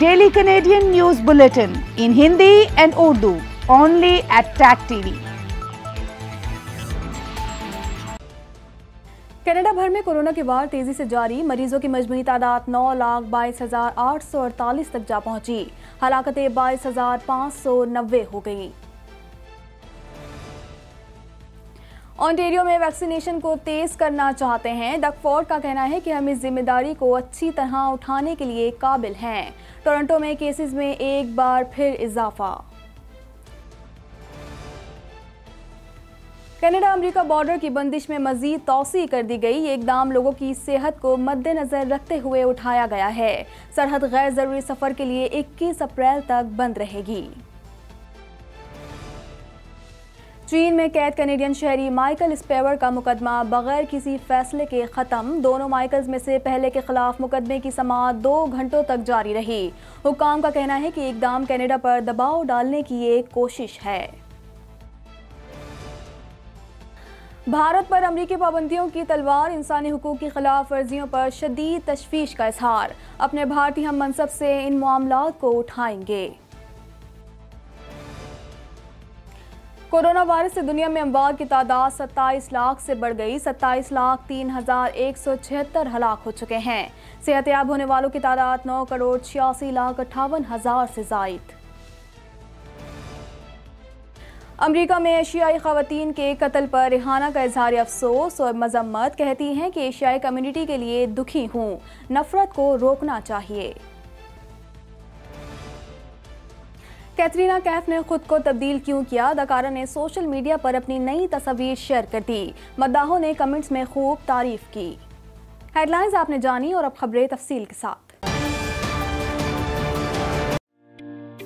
daily Canadian news bulletin in Hindi and Urdu only at tag TV Canada भर में corona के वार तेजी से जारी मरीजों की मजमू तादाद नौ लाख बाईस हजार आठ सौ अड़तालीस तक जा पहुंची हलाकते बाईस हजार पाँच सौ नब्बे हो गई ऑन्टेरियो में वैक्सीनेशन को तेज करना चाहते हैं डकफोर्ड का कहना है कि हम इस जिम्मेदारी को अच्छी तरह उठाने के लिए काबिल हैं टोरंटो में केसेस में एक बार फिर इजाफा कनाडा अमेरिका बॉर्डर की बंदिश में मजीद तोसी कर दी गई ये इकदाम लोगों की सेहत को मद्देनजर रखते हुए उठाया गया है सरहद गैर जरूरी सफर के लिए 21 अप्रैल तक बंद रहेगी चीन में कैद कनेडियन शहरी माइकल स्पेवर का मुकदमा बगैर किसी फैसले के ख़त्म दोनों माइकल्स में से पहले के खिलाफ मुकदमे की समात दो घंटों तक जारी रही हुकाम का कहना है कि एकदम कनाडा पर दबाव डालने की एक कोशिश है भारत पर अमरीकी पाबंदियों की तलवार इंसानी हकूक़ की खिलाफ वर्जियों पर शदीद तशवीश का इजहार अपने भारतीय हम मनसब से इन मामला को उठाएंगे कोरोना वायरस से दुनिया में अमवात की तादाद सत्ताईस लाख से बढ़ गई सत्ताईस लाख तीन हजार एक सौ छिहत्तर हलाक हो चुके हैं सेहतियाब होने वालों की तादाद नौ करोड़ छियासी लाख अट्ठावन हजार से जायद अमरीका में एशियाई खातन के कत्ल पर रिहाना का इजहार अफसोस और मजम्मत कहती हैं कि एशियाई कम्यूनिटी के लिए दुखी हूँ नफरत को रोकना चाहिए कैटरीना कैफ ने खुद को तब्दील क्यों किया अदाकारा ने सोशल मीडिया पर अपनी नई तस्वीर शेयर कर दी मद्दाहों ने कमेंट्स में खूब तारीफ की हेडलाइंस आपने जानी और अब खबरें तफसील के साथ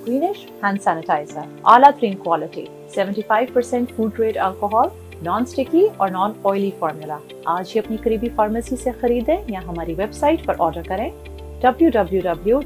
ग्रीनिश हैंड सैनिटाइजर आला clean quality 75% food grade alcohol non sticky और नॉन ऑयली फार्मूला आज ही अपनी करीबी फार्मेसी से खरीदें या हमारी वेबसाइट पर ऑर्डर करें डब्ल्यू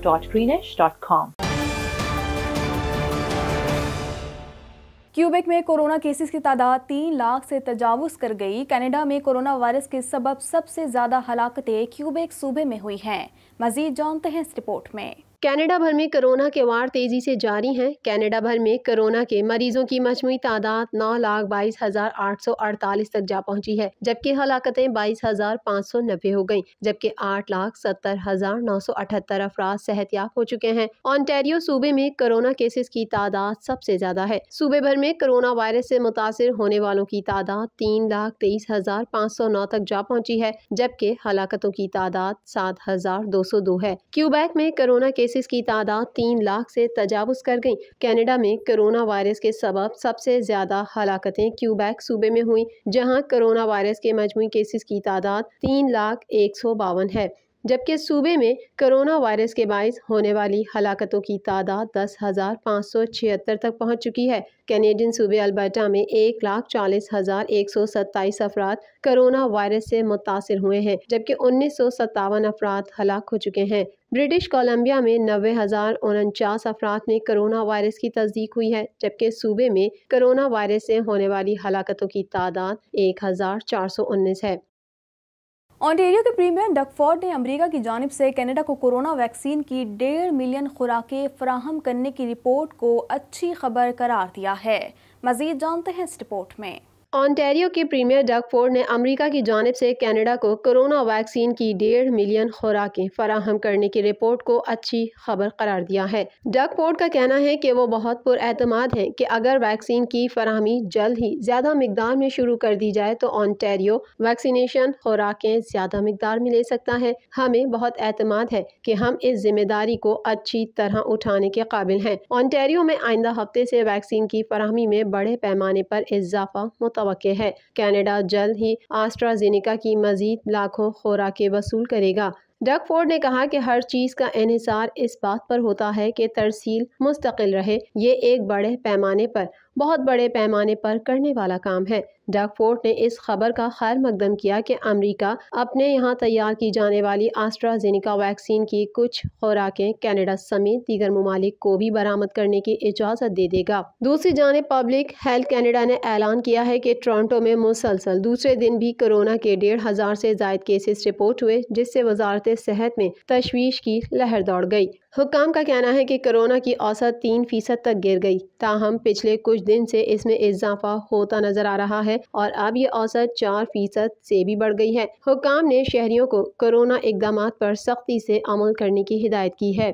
क्यूबेक में कोरोना केसेस की तादाद तीन लाख से तजावज़ कर गई कनाडा में कोरोना वायरस के सबब सबसे ज़्यादा हलाकतें क्यूबेक सूबे में हुई हैं मजीद जानते हैं इस रिपोर्ट में कनाडा भर में कोरोना के वार तेज़ी से जारी हैं कनाडा भर में कोरोना के मरीजों की मजमू तादाद नौ लाख बाईस हज़ार आठ सौ अड़तालीस तक जा पहुंची है जबकि हलाकतें बाईस हज़ार पाँच सौ नब्बे हो गयी जबकि आठ लाख सत्तर हज़ार नौ सौ अठहत्तर अफराज सेहतियाब हो चुके हैं ऑनटेरियो सूबे में कोरोना केसेस की तादाद सबसे ज़्यादा है सूबे भर में कोरोना वायरस से मुतासर होने वालों की तादाद तीन लाख तेईस हज़ार पाँच सौ नौ तक जा पहुँची है जबकि हलाकतों की तादाद सात हज़ार दो सौ दो है क्यूबैक में कोरोना केस केसेस की तादाद तीन लाख से तजावज़ कर गई कनाडा में कोरोना वायरस के सबब सबसे ज़्यादा हलाकतें क्यूबैक सूबे में हुई जहां कोरोना वायरस के मजमू केसेस की तादाद तीन लाख एक सौ बावन है जबकि सूबे में कोरोना वायरस के बायस होने वाली हलाकतों की तादाद दस हज़ार पाँच सौ छिहत्तर तक पहुँच चुकी है कैनेडियन सूबे अल्बर्टा में एक लाख चालीस हज़ार एक सौ सत्ताईस अफराद कोरोना वायरस से मुतासर हुए हैं जबकि उन्नीस सौ सत्तावन अफराद हलाक हो चुके हैं ब्रिटिश कोलंबिया में नब्बे हज़ार उनचास अफराद में कोरोना वायरस की तस्दीक हुई है जबकि सूबे में कोरोना वायरस से होने वाली हलाकतों की तादाद एक हज़ार चार सौ उन्नीस है ऑन्टेरियो के प्रीमियर डकफोर्ड ने अमेरिका की जानब से कनाडा को कोरोना वैक्सीन की डेढ़ मिलियन खुराकें फराहम करने की रिपोर्ट को अच्छी खबर करार दिया है मजीद जानते हैं इस रिपोर्ट में ऑनटेरियो के प्रीमियर डक फोर्ड ने अमेरिका की जानब से कनाडा को कोरोना वैक्सीन की डेढ़ मिलियन खुराकें फराहम करने की रिपोर्ट को अच्छी खबर करार दिया है डक फोर्ड का कहना है कि वो बहुत पुरमाद हैं कि अगर वैक्सीन की फराहमी जल्द ही ज़्यादा मकदार में शुरू कर दी जाए तो ऑनटेरियो वैक्सीनेशन खुराकें ज़्यादा मकदार में ले सकता है हमें बहुत अहतमाद है कि हम इस जिम्मेदारी को अच्छी तरह उठाने के काबिल हैं ऑनटेरियो में आइंदा हफ्ते से वैक्सीन की फराहमी में बड़े पैमाने पर इजाफा मुतव मतवक़ है कैनेडा जल्द ही आस्ट्राजेनिका की मजीद लाखों खुराकें वसूल करेगा डग फोर्ड ने कहा कि हर चीज़ का इहिसार इस बात पर होता है कि तरसील मुस्तकिल रहे ये एक बड़े पैमाने पर बहुत बड़े पैमाने पर करने वाला काम है फोर्ट ने इस खबर का खैर मकदम किया कि अमेरिका अपने यहाँ तैयार की जाने वाली आस्ट्राजेनिका वैक्सीन की कुछ खुराकें कनाडा समेत दीगर ममालिक को भी बरामद करने की इजाज़त दे देगा दूसरी जाने पब्लिक हेल्थ कनाडा ने ऐलान किया है कि टोरंटो में मुसलसल दूसरे दिन भी कोरोना के डेढ़ हज़ार से जायद केसेस रिपोर्ट हुए जिससे वजारत सेहत में तशवीश की लहर दौड़ गई हुकाम का कहना है कि कोरोना की औसत तीन फीसद तक गिर गई ताहम पिछले कुछ दिन से इसमें इजाफा होता नजर आ रहा है है और अब ये औसत चार फीसद से भी बढ़ गई है हुकाम ने शहरियों को कोरोना इकदाम पर सख्ती से अमल करने की हिदायत की है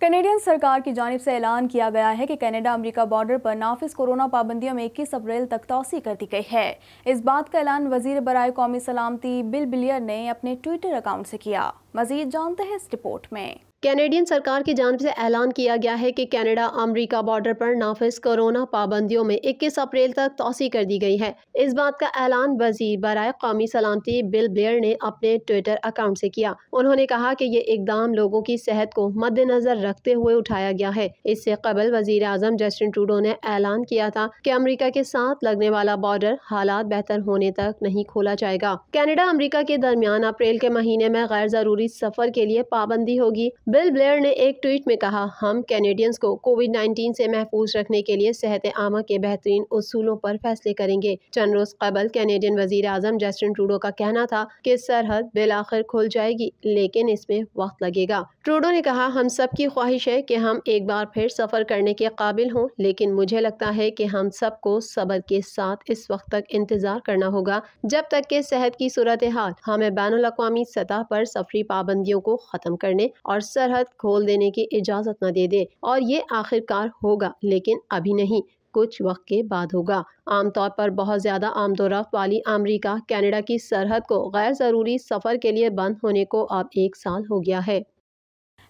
कनेडियन सरकार की जानब से ऐलान किया गया है कि कनाडा अमेरिका बॉर्डर पर नाफिज कोरोना पाबंदियों में इक्कीस अप्रैल तक तोसी कर दी गई है इस बात का ऐलान वजीर बरए कौमी सलामती बिल बिलियर ने अपने ट्विटर अकाउंट से किया मजीद जानते हैं इस रिपोर्ट में कैनेडियन सरकार की जानब से ऐलान किया गया है कि कनाडा अमेरिका बॉर्डर पर नाफिज कोरोना पाबंदियों में 21 अप्रैल तक तोसी कर दी गई है इस बात का ऐलान वजीर बरए कौमी सलामती बिल ब्लेयर ने अपने ट्विटर अकाउंट से किया उन्होंने कहा कि ये इकदाम लोगों की सेहत को मद्देनजर रखते हुए उठाया गया है इससे कबल वजीर अजम जस्टिन ट्रूडो ने ऐलान किया था कि अमरीका के साथ लगने वाला बॉर्डर हालात बेहतर होने तक नहीं खोला जाएगा कैनेडा अमरीका के दरमियान अप्रैल के महीने में गैर जरूरी सफर के लिए पाबंदी होगी बिल ब्लेयर ने एक ट्वीट में कहा हम कैनेडियंस को कोविड 19 से महफूज रखने के लिए सेहत आमा के बेहतरीन उसूलों पर फैसले करेंगे चंद रोज कबल कैनेडियन वजीर आजम जस्टिन ट्रूडो का कहना था कि सरहद बिल आखिर खुल जाएगी लेकिन इसमें वक्त लगेगा ट्रूडो ने कहा हम सब की ख्वाहिश है कि हम एक बार फिर सफ़र करने के काबिल हों लेकिन मुझे लगता है कि हम सबको सबर के साथ इस वक्त तक इंतज़ार करना होगा जब तक के सेहत की सूरत हाल हमें बैन अवी सतह पर सफरी पाबंदियों को ख़त्म करने और सर सरहद खोल देने की इजाज़त न दे दे और ये आखिरकार होगा लेकिन अभी नहीं कुछ वक्त के बाद होगा आमतौर पर बहुत ज़्यादा आमदोरफ़ वाली अमरीका कैनेडा की सरहद को गैर ज़रूरी सफ़र के लिए बंद होने को अब एक साल हो गया है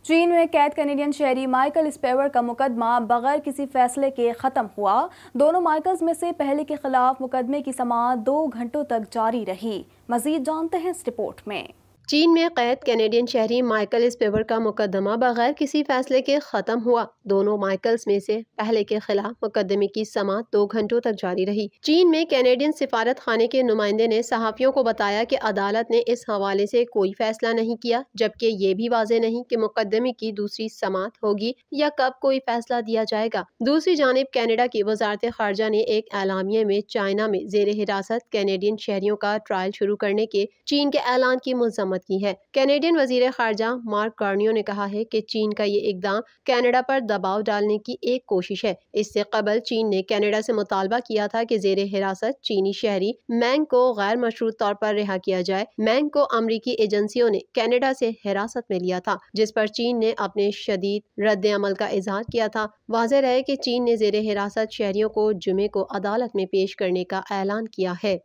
चीन में कैद कैनेडियन शहरी माइकल स्पेवर का मुकदमा बगैर किसी फैसले के ख़त्म हुआ दोनों माइकल्स में से पहले के खिलाफ मुकदमे की समात दो घंटों तक जारी रही मजीद जानते हैं इस रिपोर्ट में चीन में कैद कैनेडियन शहरी माइकल स्पेवर का मुकदमा बगैर किसी फैसले के ख़त्म हुआ दोनों माइकल्स में से पहले के खिलाफ मुकदमे की समात दो घंटों तक जारी रही चीन में कैनेडियन सिफारत खाने के नुमाइंदे ने सहाफ़ियों को बताया कि अदालत ने इस हवाले से कोई फैसला नहीं किया जबकि ये भी वाजे नहीं कि मुकदमे की दूसरी समात होगी या कब कोई फैसला दिया जाएगा दूसरी जानब कैनेडा की वजारत खारजा ने एक एलामिया में चाइना में जेर हिरासत कैनेडियन शहरियों का ट्रायल शुरू करने के चीन के ऐलान की मजम्मत बरामद की है कैनेडियन वजीर खारजा मार्क कार्नियो ने कहा है कि चीन का ये इकदाम कैनेडा पर दबाव डालने की एक कोशिश है इससे कबल चीन ने कैनेडा से मुतालबा किया था कि जेर हिरासत चीनी शहरी मैंग को गैर मशरूत तौर पर रिहा किया जाए मैंग को अमरीकी एजेंसियों ने कैनेडा से हिरासत में लिया था जिस पर चीन ने अपने शदीद रद्द अमल का इजहार किया था वाजह रहे कि चीन ने जेर हिरासत शहरियों को जुमे को अदालत में पेश करने का ऐलान किया है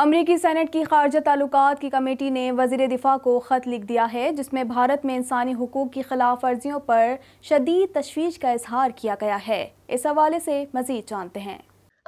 अमरीकी सैनट की खारजा ताल्लुक की कमेटी ने वजीर दिफा को ख़त लिख दिया है जिसमें भारत में इंसानी हकूक़ की खिलाफ वर्जियों पर शदीद तशवीश का इजहार किया गया है इस हवाले से मज़ीद जानते हैं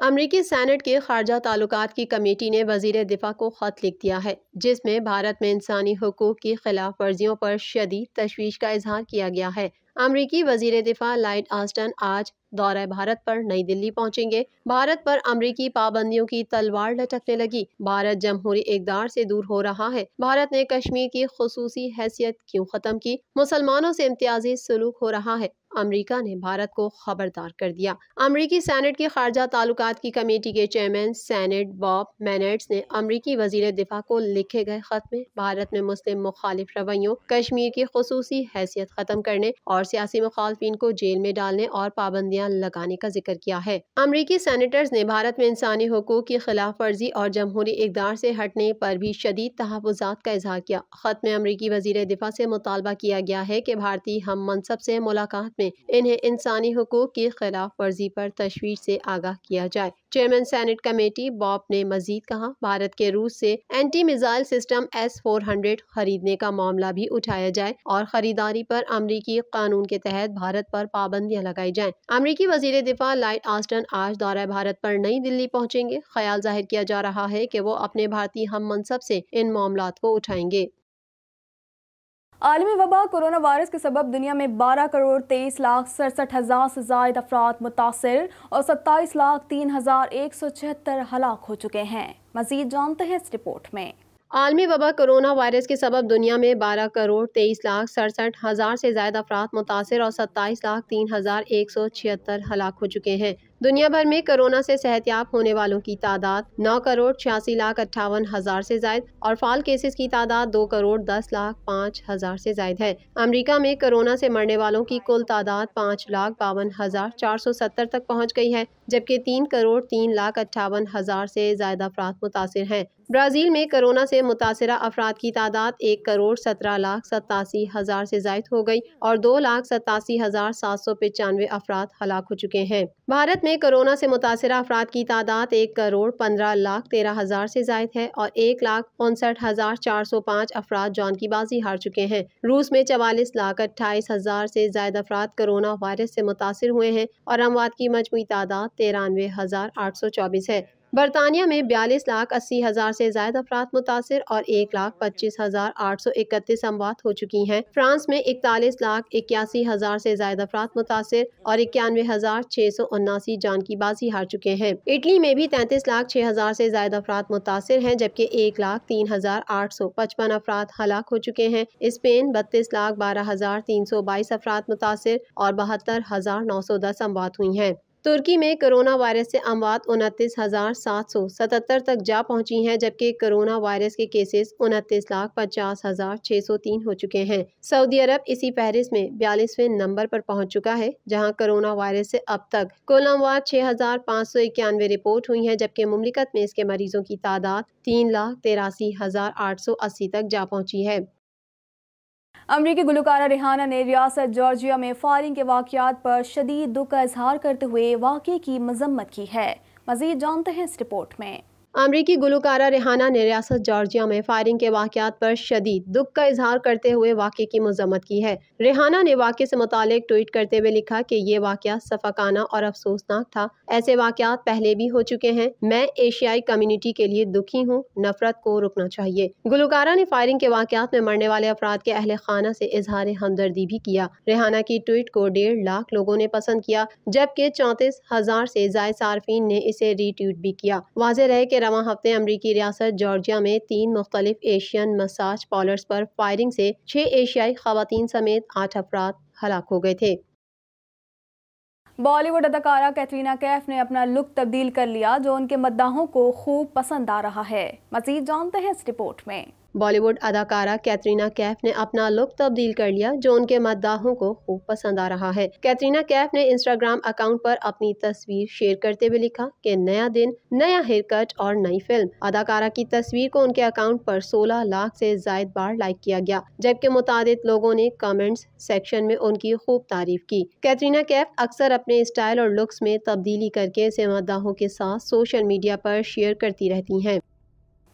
अमरीकी सैनट के खारजा ताल्लुक की कमेटी ने वजीर दिफा को ख़त लिख दिया है जिसमें भारत में इंसानी हकूक़ की खिलाफ वर्जियों पर शदीद तशवीश का इजहार किया गया है अमरीकी वजीर दिफा लाइट आस्टन आज दौरे भारत पर नई दिल्ली पहुंचेंगे भारत पर अमरीकी पाबंदियों की तलवार लटकने लगी भारत जमहूरी इकदार से दूर हो रहा है भारत ने कश्मीर की खसूसी हैसियत क्यों खत्म की मुसलमानों से इम्तियाजी सलूक हो रहा है अमेरिका ने भारत को खबरदार कर दिया अमेरिकी सैनेट के खारजा तालुक की कमेटी के चेयरमैन सैनेट बॉब मैनेट्स ने अमेरिकी वजीर दिफा को लिखे गए खत में भारत में मुस्लिम मुखालिफ रवैयों कश्मीर की खसूसी हैसियत खत्म करने और सियासी मुखालफी को जेल में डालने और पाबंदियाँ लगाने का जिक्र किया है अमरीकी सैनिटर्स ने भारत में इंसानी हकूक की खिलाफ वर्जी और जमहूरी इकदार से हटने पर भी शदीद तहफात का इजहार किया खत में अमरीकी वजीर दिफा से मुतालबा किया गया है की भारतीय हम मनसब से मुलाकात में इन्हें इंसानी हकूक की खिलाफ वर्जी पर तशवीश से आगाह किया जाए चेयरमैन सेनेट कमेटी बॉब ने मजीद कहा भारत के रूस से anti missile system S four hundred खरीदने का मामला भी उठाया जाए और खरीदारी पर अमरीकी कानून के तहत भारत पर पाबंदियां लगाई जाए अमरीकी वजीर दिफा लाइट आस्टन आज दौरा भारत पर नई दिल्ली पहुंचेंगे ख्याल जाहिर किया जा रहा है कि वो अपने भारतीय हम मनसब से इन मामला को उठाएंगे आलमी वबा कोरोना वायरस के सबब दुनिया में बारह करोड़ तेईस लाख सड़सठ हज़ार से जायद अफराद मुतासर और सत्ताईस लाख तीन हज़ार एक सौ छिहत्तर हलाक हो चुके हैं मजीद जानते हैं इस रिपोर्ट में आलमी वबा कोरोना वायरस के सबब दुनिया में बारह करोड़ तेईस लाख सड़सठ हज़ार से जायद अफराद मुतासर और सत्ताईस लाख तीन हज़ार एक सौ छिहत्तर हलाक हो चुके हैं दुनिया भर में कोरोना से सेहतियाब होने वालों की तादाद नौ करोड़ छियासी लाख अट्ठावन हजार से जायद और फाल केसेस की तादाद दो करोड़ दस लाख पाँच हजार से जायद है अमेरिका में कोरोना से मरने वालों की कुल तादाद पाँच लाख बावन हजार चार सौ सत्तर तक पहुंच गई है जबकि तीन करोड़ तीन लाख अट्ठावन हजार से ज्यादा अफराद मुतासर हैं ब्राज़ील में कोरोना से मुतासर अफराद की तादाद एक करोड़ सत्रह लाख सतासी हज़ार से जायद हो गई और दो लाख सतासी हज़ार सात सौ पचानवे अफराद हलाक हो चुके हैं भारत में में कोरोना से मुतासर अफराद की तादाद एक करोड़ पंद्रह लाख तेरह हज़ार से जायद है और एक लाख उनसठ हज़ार चार सौ पाँच अफराद जान की बाजी हार चुके हैं रूस में चवालीस लाख अट्ठाईस हज़ार से जायद अफराद कोरोना वायरस से मुतासर हुए हैं और अमवाद की मजमू तादाद तिरानवे हज़ार आठ सौ चौबीस है बरतानिया में बयालीस लाख अस्सी हज़ार से ज्यादा अफराद मुतासर और एक लाख पच्चीस हज़ार आठ सौ इकतीस अमवात हो चुकी हैं फ्रांस में इकतालीस लाख इक्यासी हज़ार से ज्यादा अफराद मुतासर और इक्यानवे हज़ार छः सौ उन्नासी जान की बाजी हार चुके हैं इटली में भी तैंतीस लाख छः हज़ार से ज्यादा अफराद मुतासर हैं जबकि एक लाख तीन हज़ार आठ सौ पचपन अफराद हलाक हो चुके हैं स्पेन बत्तीस लाख बारह हज़ार तीन सौ बाईस अफराद मुतासर और बहत्तर हज़ार नौ सौ दस अमवात हुई हैं तुर्की में कोरोना वायरस से अमवात उनतीस हज़ार सात सौ सतहत्तर तक जा पहुंची हैं जबकि कोरोना वायरस के केसेस उनतीस लाख पचास हज़ार छः सौ तीन हो चुके हैं सऊदी अरब इसी फहरिस में बयालीसवें नंबर पर पहुंच चुका है जहां कोरोना वायरस से अब तक कुल अमवात छः हज़ार पाँच सौ इक्यानवे रिपोर्ट हुई हैं जबकि मुमलिकत में इसके मरीजों की तादाद तीन लाख तिरासी हज़ार आठ सौ अस्सी तक जा पहुँची है अमरीकी गुलकारा रिहाना ने रियासत जॉर्जिया में फायरिंग के वाकत पर शदीद दुख का इजहार करते हुए वाक़े की मजम्मत की है मज़ीद जानते हैं इस रिपोर्ट में अमरीकी गुलकारा रिहाना ने रियासत जॉर्जिया में फायरिंग के वाकत पर शदीद दुख का इजहार करते हुए वाक़े की मजम्मत की है रिहाना ने वाक़े से मुतल ट्वीट करते हुए लिखा कि ये वाक़ सफाकाना और अफसोसनाक था ऐसे वाक़ात पहले भी हो चुके हैं मैं एशियाई कम्यूनिटी के लिए दुखी हूँ नफरत को रुकना चाहिए गुलकारा ने फायरिंग के वाक़ात में मरने वाले अफराद के अहल खाना से इजहार हमदर्दी भी किया रिहाना की ट्वीट को डेढ़ लाख लोगों ने पसंद किया जबकि चौंतीस हजार से जायद सार्फिन ने इसे रीट्वीट भी किया वाज रहे के रवा हफ्ते अमरीकी रियासत जॉर्जिया में तीन मुख्तलिफ एशियन मसाज पार्लर्स पर फायरिंग से छः एशियाई खातन समेत आठ अफराद हलाक हो गए थे बॉलीवुड अदाकारा कैटरीना कैफ ने अपना लुक तब्दील कर लिया जो उनके मद्दाहों को खूब पसंद आ रहा है मजीद जानते हैं इस रिपोर्ट में बॉलीवुड अदाकारा कैटरीना कैफ ने अपना लुक तब्दील कर लिया जो उनके मद्दाहों को खूब पसंद आ रहा है कैटरीना कैफ ने इंस्टाग्राम अकाउंट पर अपनी तस्वीर शेयर करते हुए लिखा कि नया दिन नया हेयर कट और नई फिल्म अदाकारा की तस्वीर को उनके अकाउंट पर 16 लाख से जायद बार लाइक किया गया जबकि मुताद लोगों ने कमेंट्स सेक्शन में उनकी खूब तारीफ की कैटरीना कैफ अक्सर अपने स्टाइल और लुक्स में तब्दीली करके इसे मद्दाहों के साथ सोशल मीडिया पर शेयर करती रहती हैं